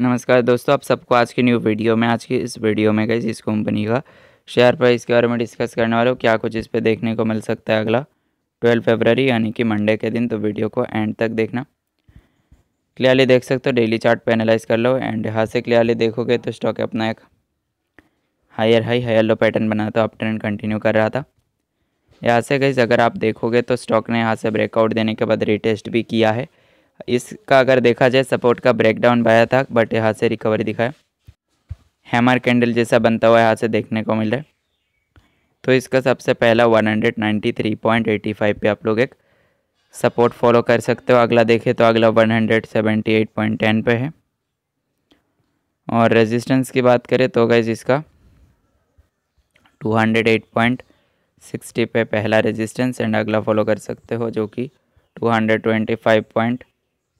नमस्कार दोस्तों आप सबको आज की न्यू वीडियो में आज की इस वीडियो में गई इस कंपनी का शेयर प्राइस के बारे में डिस्कस करने वाले हो क्या कुछ इस पे देखने को मिल सकता है अगला ट्वेल्व फरवरी यानी कि मंडे के दिन तो वीडियो को एंड तक देखना क्लियरली देख सकते हो डेली चार्ट एनालाइज कर लो एंड यहाँ से क्लियरली देखोगे तो स्टॉक अपना एक higher high higher low pattern बना तो अप ट्रेंड कंटिन्यू कर रहा था यहाँ से गई अगर आप देखोगे तो स्टॉक ने यहाँ से ब्रेकआउट देने के बाद रिटेस्ट भी किया है इसका अगर देखा जाए सपोर्ट का ब्रेकडाउन बया था बट यहाँ से रिकवरी दिखाया हैमर कैंडल जैसा बनता हुआ यहाँ से देखने को मिल रहा है तो इसका सबसे पहला 193.85 पे आप लोग एक सपोर्ट फॉलो कर सकते हो अगला देखें तो अगला 178.10 पे है और रेजिस्टेंस की बात करें तो गैज इसका 208.60 पे पहला रेजिस्टेंस एंड अगला फॉलो कर सकते हो जो कि पॉइंट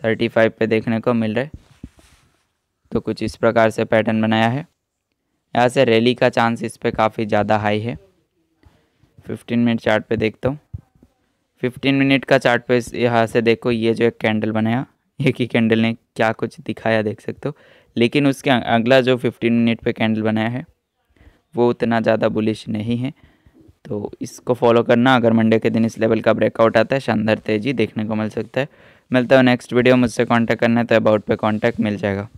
थर्टी फाइव पे देखने को मिल रहा है तो कुछ इस प्रकार से पैटर्न बनाया है यहाँ से रैली का चांस इस पर काफ़ी ज़्यादा हाई है फिफ्टीन मिनट चार्ट पे देखता हूँ फिफ्टीन मिनट का चार्ट पे यहाँ से देखो ये जो एक कैंडल बनाया एक ही कैंडल ने क्या कुछ दिखाया देख सकते हो लेकिन उसके अगला जो फिफ्टीन मिनट पे कैंडल बनाया है वो उतना ज़्यादा बुलिश नहीं है तो इसको फॉलो करना अगर मंडे के दिन इस लेवल का ब्रेकआउट आता है शानदार तेज़ी देखने को मिल सकता है मिलता हूँ नेक्स्ट वीडियो मुझसे कांटेक्ट करना है तो अबाउट पे कांटेक्ट मिल जाएगा